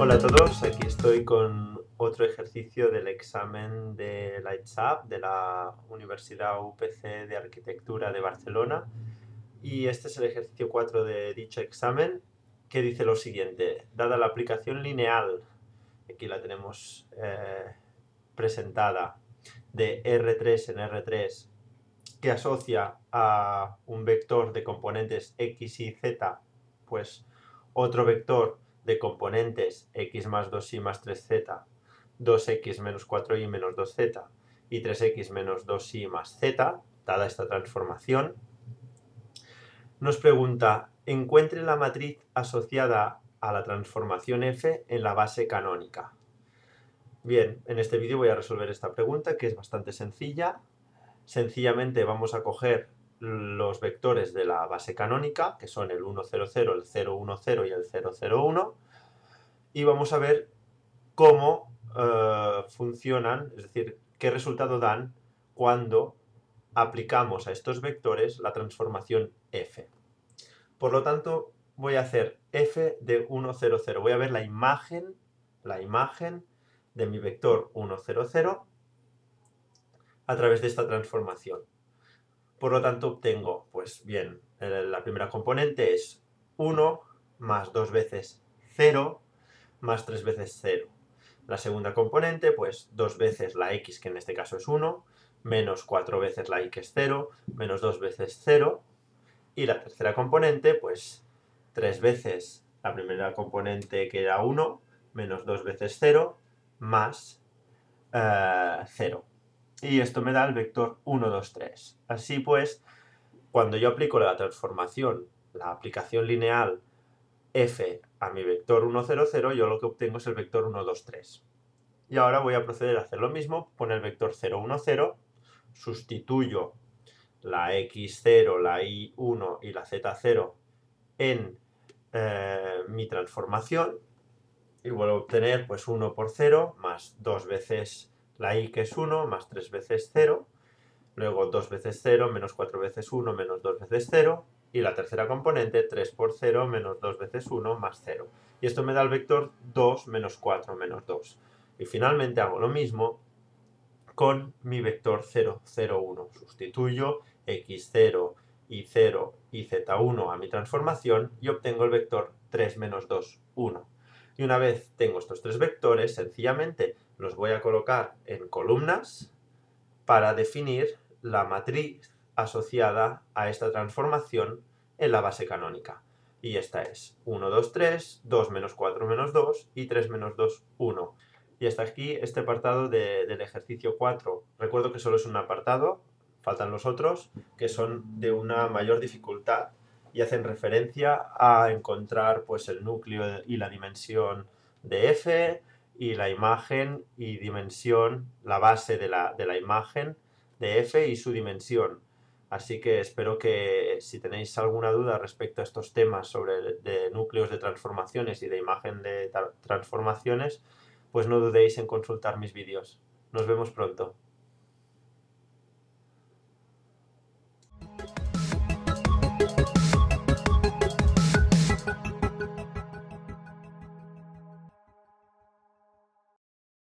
Hola a todos, aquí estoy con otro ejercicio del examen de Lightsab de la Universidad UPC de Arquitectura de Barcelona y este es el ejercicio 4 de dicho examen que dice lo siguiente, dada la aplicación lineal, aquí la tenemos eh, presentada, de R3 en R3 que asocia a un vector de componentes X y Z, pues otro vector de componentes x más 2y más 3z, 2x menos 4y menos 2z y 3x menos 2y más z, dada esta transformación, nos pregunta, encuentre la matriz asociada a la transformación f en la base canónica. Bien, en este vídeo voy a resolver esta pregunta que es bastante sencilla. Sencillamente vamos a coger los vectores de la base canónica, que son el 100, el 010 y el 001, y vamos a ver cómo eh, funcionan, es decir, qué resultado dan cuando aplicamos a estos vectores la transformación f. Por lo tanto, voy a hacer f de 1, 0, 0. Voy a ver la imagen, la imagen de mi vector 1, 0, 0 a través de esta transformación. Por lo tanto, obtengo, pues bien, eh, la primera componente es 1 más 2 veces 0 más 3 veces 0. La segunda componente, pues 2 veces la x, que en este caso es 1, menos 4 veces la y, que es 0, menos 2 veces 0. Y la tercera componente, pues 3 veces la primera componente que era 1, menos 2 veces 0, más 0. Eh, y esto me da el vector 1, 2, 3. Así pues, cuando yo aplico la transformación, la aplicación lineal f a mi vector 1, 0, 0, yo lo que obtengo es el vector 1, 2, 3. Y ahora voy a proceder a hacer lo mismo, con el vector 0, 1, 0, sustituyo la x0, la y1 y la z0 en eh, mi transformación y vuelvo a obtener pues 1 por 0 más 2 veces la y que es 1 más 3 veces 0, luego 2 veces 0, menos 4 veces 1, menos 2 veces 0, y la tercera componente 3 por 0 menos 2 veces 1 más 0. Y esto me da el vector 2 menos 4 menos 2. Y finalmente hago lo mismo con mi vector 0, 0, 1. Sustituyo x0, y0 y z1 a mi transformación y obtengo el vector 3 menos 2, 1. Y una vez tengo estos tres vectores, sencillamente los voy a colocar en columnas para definir la matriz asociada a esta transformación en la base canónica. Y esta es 1, 2, 3, 2 menos 4 menos 2 y 3 menos 2, 1. Y hasta aquí este apartado del ejercicio 4. Recuerdo que solo es un apartado, faltan los otros, que son de una mayor dificultad y hacen referencia a encontrar pues, el núcleo y la dimensión de f, y la imagen y dimensión, la base de la, de la imagen de f y su dimensión. Así que espero que si tenéis alguna duda respecto a estos temas sobre de núcleos de transformaciones y de imagen de transformaciones, pues no dudéis en consultar mis vídeos. Nos vemos pronto.